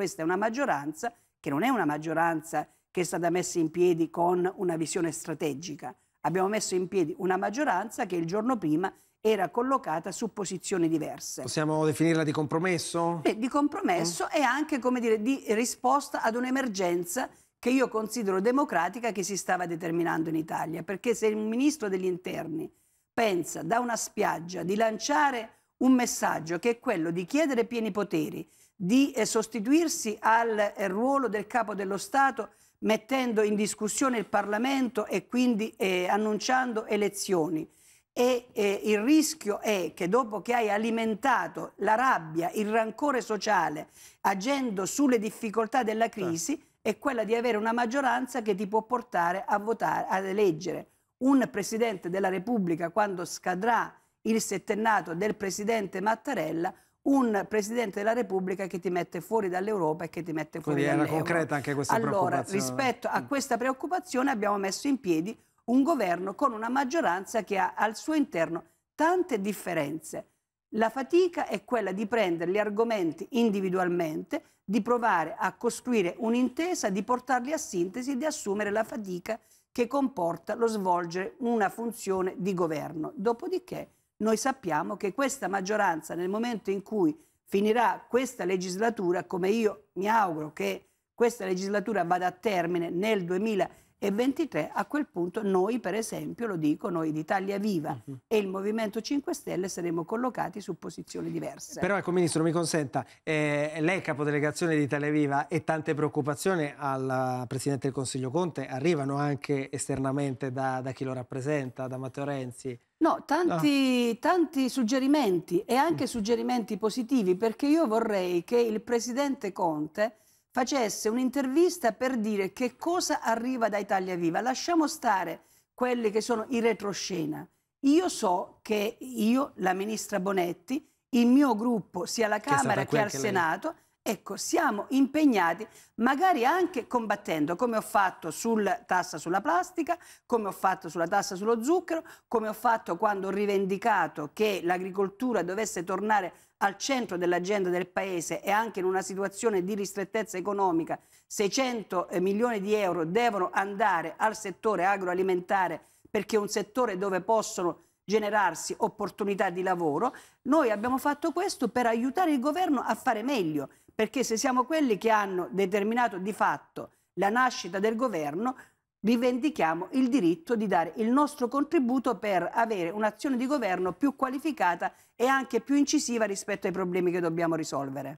questa è una maggioranza che non è una maggioranza che è stata messa in piedi con una visione strategica. Abbiamo messo in piedi una maggioranza che il giorno prima era collocata su posizioni diverse. Possiamo definirla di compromesso? Beh, di compromesso mm. e anche dire, di risposta ad un'emergenza che io considero democratica che si stava determinando in Italia. Perché se il ministro degli interni pensa da una spiaggia di lanciare un messaggio che è quello di chiedere pieni poteri, di eh, sostituirsi al eh, ruolo del capo dello Stato mettendo in discussione il Parlamento e quindi eh, annunciando elezioni. E eh, il rischio è che dopo che hai alimentato la rabbia, il rancore sociale, agendo sulle difficoltà della crisi, certo. è quella di avere una maggioranza che ti può portare a votare, ad eleggere un Presidente della Repubblica quando scadrà il settennato del presidente Mattarella un Presidente della Repubblica che ti mette fuori dall'Europa e che ti mette fuori Quindi dall'Europa. Quindi era concreta anche questa allora, preoccupazione. Allora, rispetto a mm. questa preoccupazione abbiamo messo in piedi un governo con una maggioranza che ha al suo interno tante differenze. La fatica è quella di prendere gli argomenti individualmente, di provare a costruire un'intesa, di portarli a sintesi e di assumere la fatica che comporta lo svolgere una funzione di governo. Dopodiché noi sappiamo che questa maggioranza nel momento in cui finirà questa legislatura, come io mi auguro che questa legislatura vada a termine nel 2023, a quel punto noi, per esempio, lo dico, noi di Italia Viva uh mhm. -huh. e il Movimento 5 Stelle saremo collocati su posizioni diverse. Però ecco, Ministro, mi consenta, eh, lei capodelegazione di Italia Viva e tante preoccupazioni al Presidente del Consiglio Conte arrivano anche esternamente da, da chi lo rappresenta, da Matteo Renzi. No, tanti, no. tanti, suggerimenti e anche mm. suggerimenti positivi perché io vorrei che il Presidente Conte facesse un'intervista per dire che cosa arriva da Italia Viva. Lasciamo stare quelli che sono in retroscena. Io so che io, la ministra Bonetti, il mio gruppo, sia alla Camera che, che al lei. Senato, Ecco, siamo impegnati magari anche combattendo, come ho fatto sulla tassa sulla plastica, come ho fatto sulla tassa sullo zucchero, come ho fatto quando ho rivendicato che l'agricoltura dovesse tornare al centro dell'agenda del Paese e anche in una situazione di ristrettezza economica 600 eh, milioni di euro devono andare al settore agroalimentare perché è un settore dove possono generarsi opportunità di lavoro. Noi abbiamo fatto questo per aiutare il governo a fare meglio, perché se siamo quelli che hanno determinato di fatto la nascita del governo, rivendichiamo il diritto di dare il nostro contributo per avere un'azione di governo più qualificata e anche più incisiva rispetto ai problemi che dobbiamo risolvere.